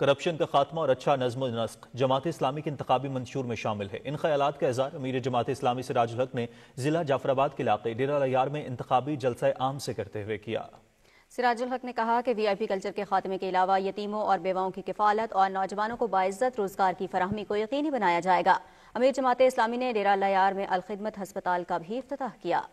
corruption का खात्मा और अच्छा नज्म नस्क जमात इस्लामी के इंतबी मंशूर में शामिल है इन ख्याल का इजहार अमीर जमात इस्लामी सराज हक ने जिला जाफराबाद के इलाके डेरा लार में इंतबी जलसा आम से करते हुए किया सिराजुल हक ने कहा कि वीआईपी कल्चर के खात्मे के अलावा यतीमों और बेवाओं की किफालत और नौजवानों को बाइज्जत रोजगार की फरहमी को यकीनी बनाया जाएगा अमीर जमात इस्लामी ने डेरा लार में अलखदमत हस्पताल का भी अफ्ताह किया